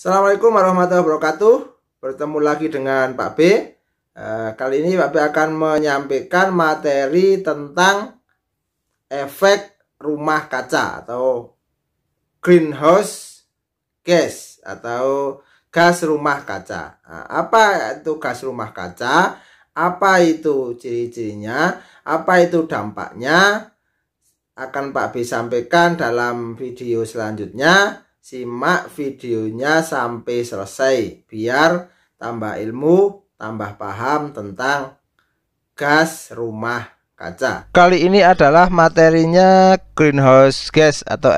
Assalamualaikum warahmatullahi wabarakatuh. Bertemu lagi dengan Pak B. Eh, kali ini Pak B akan menyampaikan materi tentang efek rumah kaca atau greenhouse gas atau gas rumah kaca. Nah, apa itu gas rumah kaca? Apa itu ciri-cirinya? Apa itu dampaknya? Akan Pak B sampaikan dalam video selanjutnya simak videonya sampai selesai biar tambah ilmu, tambah paham tentang gas rumah kaca. Kali ini adalah materinya greenhouse gas atau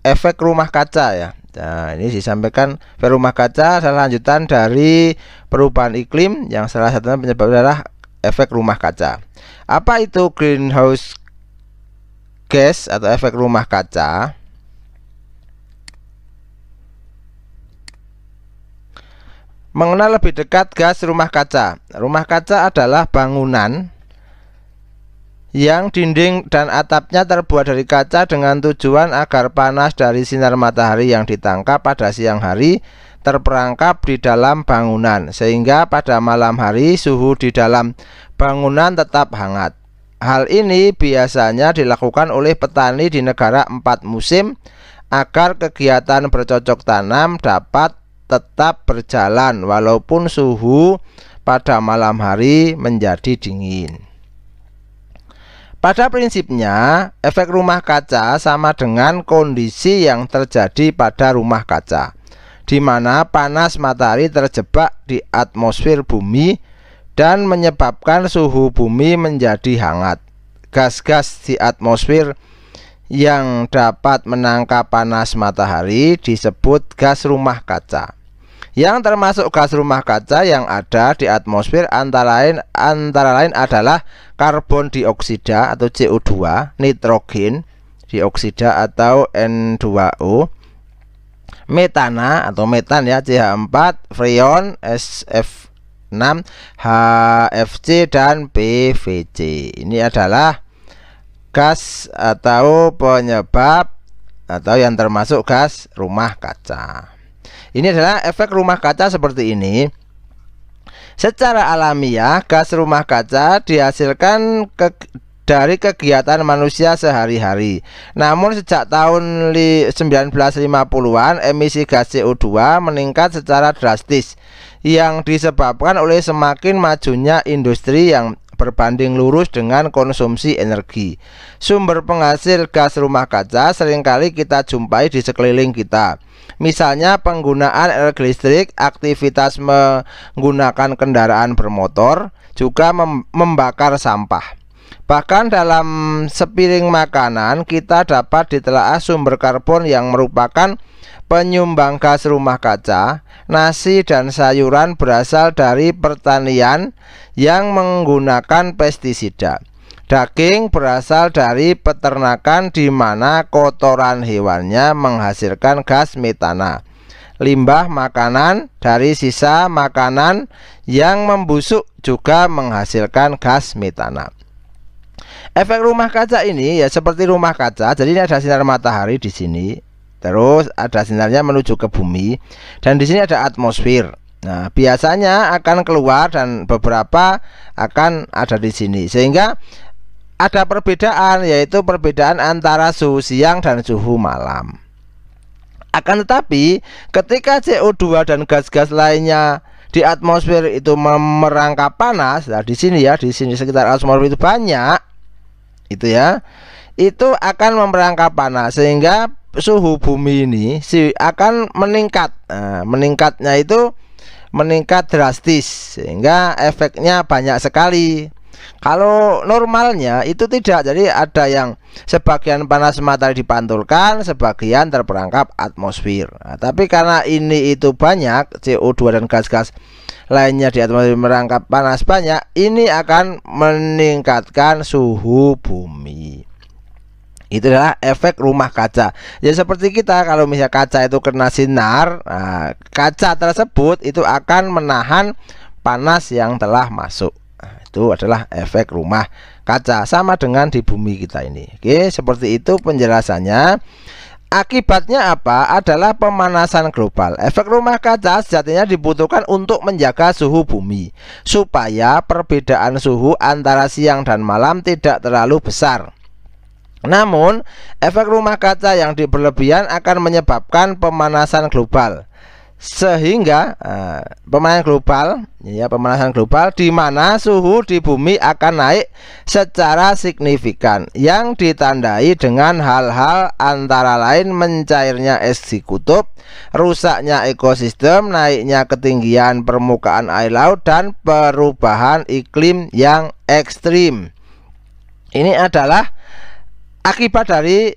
efek rumah kaca ya. Nah, ini disampaikan efek rumah kaca adalah lanjutan dari perubahan iklim yang salah satunya penyebab adalah efek rumah kaca. Apa itu greenhouse gas atau efek rumah kaca? Mengenal lebih dekat gas rumah kaca. Rumah kaca adalah bangunan yang dinding dan atapnya terbuat dari kaca dengan tujuan agar panas dari sinar matahari yang ditangkap pada siang hari terperangkap di dalam bangunan sehingga pada malam hari suhu di dalam bangunan tetap hangat. Hal ini biasanya dilakukan oleh petani di negara empat musim agar kegiatan bercocok tanam dapat tetap berjalan walaupun suhu pada malam hari menjadi dingin. Pada prinsipnya, efek rumah kaca sama dengan kondisi yang terjadi pada rumah kaca, di mana panas matahari terjebak di atmosfer bumi dan menyebabkan suhu bumi menjadi hangat. Gas-gas di atmosfer yang dapat menangkap panas matahari disebut gas rumah kaca yang termasuk gas rumah kaca yang ada di atmosfer antara lain antara lain adalah karbon dioksida atau CO2, nitrogen dioksida atau N2O, metana atau metan ya CH4, freon, SF6, HFC dan PVC. Ini adalah gas atau penyebab atau yang termasuk gas rumah kaca. Ini adalah efek rumah kaca seperti ini. Secara alamiah, gas rumah kaca dihasilkan ke dari kegiatan manusia sehari-hari. Namun sejak tahun 1950-an emisi gas CO2 meningkat secara drastis yang disebabkan oleh semakin majunya industri yang berbanding lurus dengan konsumsi energi. Sumber penghasil gas rumah kaca seringkali kita jumpai di sekeliling kita. Misalnya penggunaan energi listrik, aktivitas menggunakan kendaraan bermotor, juga membakar sampah. Bahkan dalam sepiring makanan kita dapat ditelaah sumber karbon yang merupakan penyumbang gas rumah kaca, nasi dan sayuran berasal dari pertanian yang menggunakan pestisida. Daging berasal dari peternakan di mana kotoran hewannya menghasilkan gas metana. Limbah makanan dari sisa makanan yang membusuk juga menghasilkan gas metana. Efek rumah kaca ini ya seperti rumah kaca, jadi ini ada sinar matahari di sini. Terus ada sinarnya menuju ke bumi dan di sini ada atmosfer. Nah, biasanya akan keluar dan beberapa akan ada di sini. Sehingga ada perbedaan yaitu perbedaan antara suhu siang dan suhu malam. Akan tetapi, ketika CO2 dan gas-gas lainnya di atmosfer itu merangkap panas, nah di sini ya, di sini sekitar atmosfer itu banyak, itu ya, itu akan memerangkap panas sehingga suhu bumi ini si akan meningkat nah, meningkatnya itu meningkat drastis sehingga efeknya banyak sekali kalau normalnya itu tidak jadi ada yang sebagian panas matahari dipantulkan sebagian terperangkap atmosfer nah, tapi karena ini itu banyak CO2 dan gas-gas lainnya di atmosfer merangkap panas banyak ini akan meningkatkan suhu bumi itu adalah efek rumah kaca. Jadi ya, seperti kita kalau misalnya kaca itu kena sinar, nah, kaca tersebut itu akan menahan panas yang telah masuk. Nah, itu adalah efek rumah kaca sama dengan di bumi kita ini. Oke, seperti itu penjelasannya. Akibatnya apa? Adalah pemanasan global. Efek rumah kaca sejatinya dibutuhkan untuk menjaga suhu bumi supaya perbedaan suhu antara siang dan malam tidak terlalu besar. Namun, efek rumah kaca yang berlebihan akan menyebabkan pemanasan global. Sehingga eh, pemanasan global, ya pemanasan global di mana suhu di bumi akan naik secara signifikan yang ditandai dengan hal-hal antara lain mencairnya es di kutub, rusaknya ekosistem, naiknya ketinggian permukaan air laut dan perubahan iklim yang ekstrim. Ini adalah akibat dari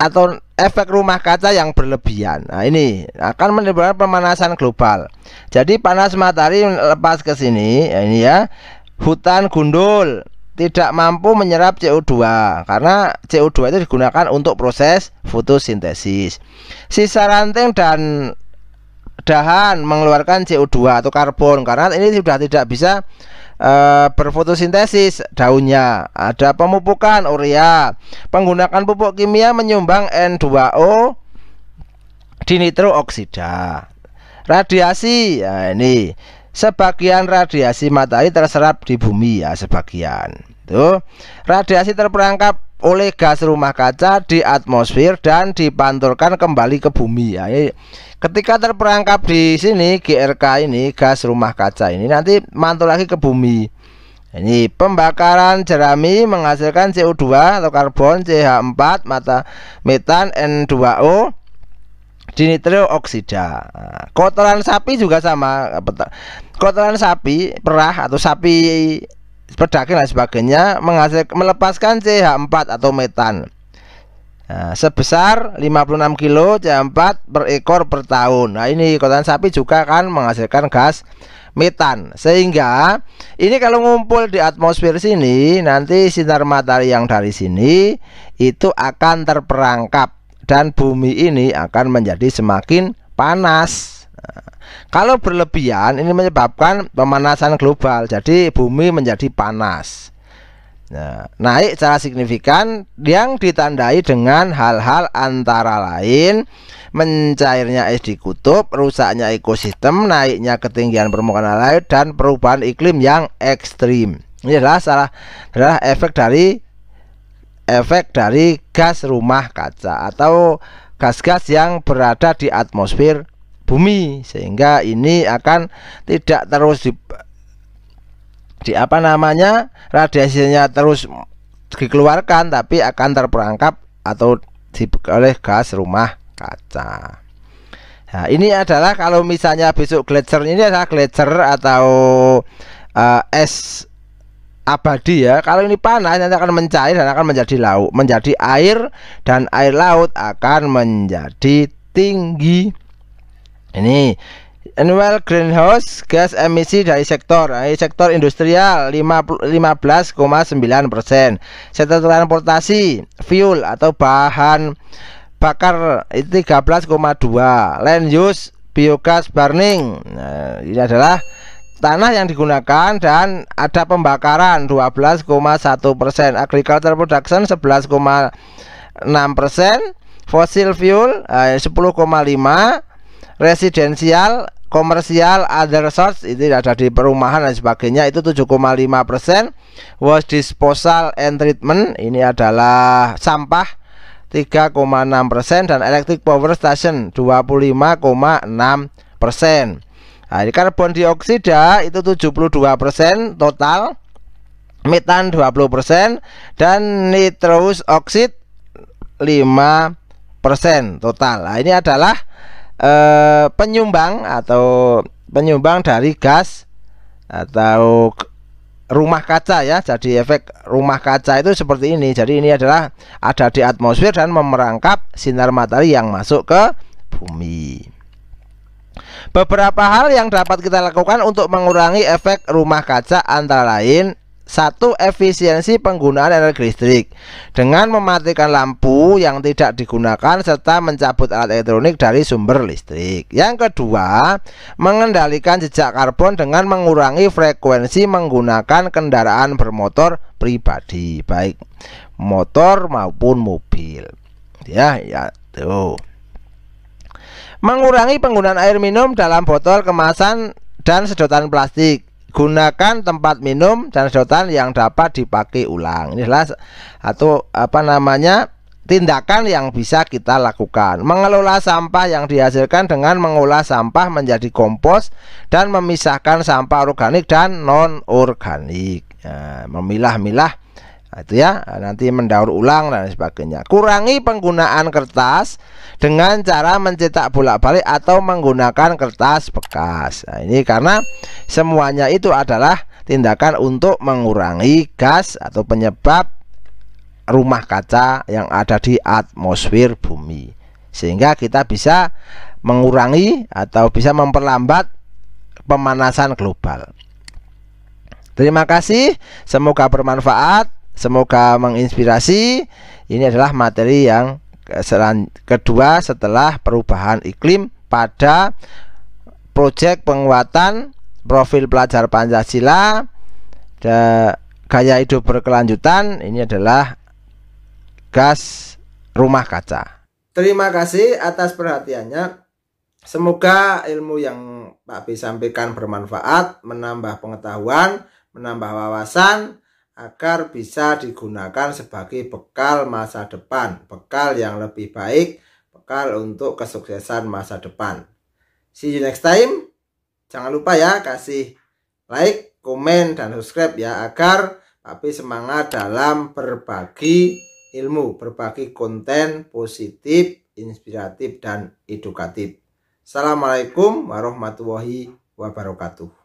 atau efek rumah kaca yang berlebihan. Nah, ini akan menimbulkan pemanasan global. Jadi panas matahari lepas ke sini, ya ini ya. Hutan gundul tidak mampu menyerap CO2 karena CO2 itu digunakan untuk proses fotosintesis. Sisa ranting dan dahan mengeluarkan CO2 atau karbon karena ini sudah tidak bisa uh, berfotosintesis daunnya ada pemupukan urea penggunaan pupuk kimia menyumbang N2O dinitrooksida radiasi ya ini sebagian radiasi matahari terserap di bumi ya sebagian tuh radiasi terperangkap oleh gas rumah kaca di atmosfer dan dipantulkan kembali ke bumi ya. Ketika terperangkap di sini GRK ini gas rumah kaca ini nanti mantul lagi ke bumi. Ini pembakaran jerami menghasilkan CO2 atau karbon CH4 mata metan N2O dinitrio oksida. Nah, kotoran sapi juga sama. Kotoran sapi perah atau sapi production dan sebagainya menghasilkan melepaskan CH4 atau metan nah, sebesar 56 kilo CH4 per ekor per tahun nah ini kotoran sapi juga akan menghasilkan gas metan sehingga ini kalau ngumpul di atmosfer sini nanti sinar matahari yang dari sini itu akan terperangkap dan bumi ini akan menjadi semakin panas kalau berlebihan ini menyebabkan pemanasan global, jadi bumi menjadi panas. Nah, naik secara signifikan yang ditandai dengan hal-hal antara lain mencairnya es di kutub, rusaknya ekosistem, naiknya ketinggian permukaan laut dan perubahan iklim yang ekstrim. Ini adalah salah adalah efek dari efek dari gas rumah kaca atau gas-gas yang berada di atmosfer bumi sehingga ini akan tidak terus di, di apa namanya radiasinya terus dikeluarkan tapi akan terperangkap atau di, oleh gas rumah kaca Nah, ini adalah kalau misalnya besok glacier ini adalah glacier atau uh, es abadi ya. Kalau ini panas nanti akan mencair dan akan menjadi laut, menjadi air dan air laut akan menjadi tinggi ini annual greenhouse gas emisi dari sektor dari eh, sektor industrial 15,9 persen sektor transportasi fuel atau bahan bakar itu 13,2 land use biogas burning nah, ini adalah tanah yang digunakan dan ada pembakaran 12,1 persen agriculture production 11,6 persen fossil fuel eh, 10,5 residensial komersial other source itu ada di perumahan dan sebagainya itu 7,5% persen. was disposal and treatment ini adalah sampah 3,6% persen dan electric power station 25,6% persen Nah, ini karbon dioksida itu 72% persen total metan 20% persen dan nitrous oxide 5% persen total. Nah, ini adalah Eh, penyumbang atau penyumbang dari gas atau rumah kaca ya jadi efek rumah kaca itu seperti ini jadi ini adalah ada di atmosfer dan memerangkap sinar matahari yang masuk ke bumi beberapa hal yang dapat kita lakukan untuk mengurangi efek rumah kaca antara lain satu, efisiensi penggunaan energi listrik dengan mematikan lampu yang tidak digunakan serta mencabut alat elektronik dari sumber listrik. Yang kedua, mengendalikan jejak karbon dengan mengurangi frekuensi menggunakan kendaraan bermotor pribadi, baik motor maupun mobil. Ya, ya tuh. Mengurangi penggunaan air minum dalam botol kemasan dan sedotan plastik gunakan tempat minum dan sedotan yang dapat dipakai ulang Ini adalah atau apa namanya tindakan yang bisa kita lakukan mengelola sampah yang dihasilkan dengan mengolah sampah menjadi kompos dan memisahkan sampah organik dan non organik Ya, memilah-milah Nah, itu ya, nah, nanti mendaur ulang dan sebagainya. Kurangi penggunaan kertas dengan cara mencetak bolak-balik atau menggunakan kertas bekas. Nah, ini karena semuanya itu adalah tindakan untuk mengurangi gas atau penyebab rumah kaca yang ada di atmosfer bumi. Sehingga kita bisa mengurangi atau bisa memperlambat pemanasan global. Terima kasih, semoga bermanfaat. Semoga menginspirasi. Ini adalah materi yang kedua setelah perubahan iklim pada proyek penguatan profil pelajar Pancasila gaya hidup berkelanjutan ini adalah gas rumah kaca. Terima kasih atas perhatiannya. Semoga ilmu yang Pak B sampaikan bermanfaat, menambah pengetahuan, menambah wawasan agar bisa digunakan sebagai bekal masa depan, bekal yang lebih baik, bekal untuk kesuksesan masa depan. See you next time. Jangan lupa ya kasih like, komen, dan subscribe ya agar tapi semangat dalam berbagi ilmu, berbagi konten positif, inspiratif, dan edukatif. Assalamualaikum warahmatullahi wabarakatuh.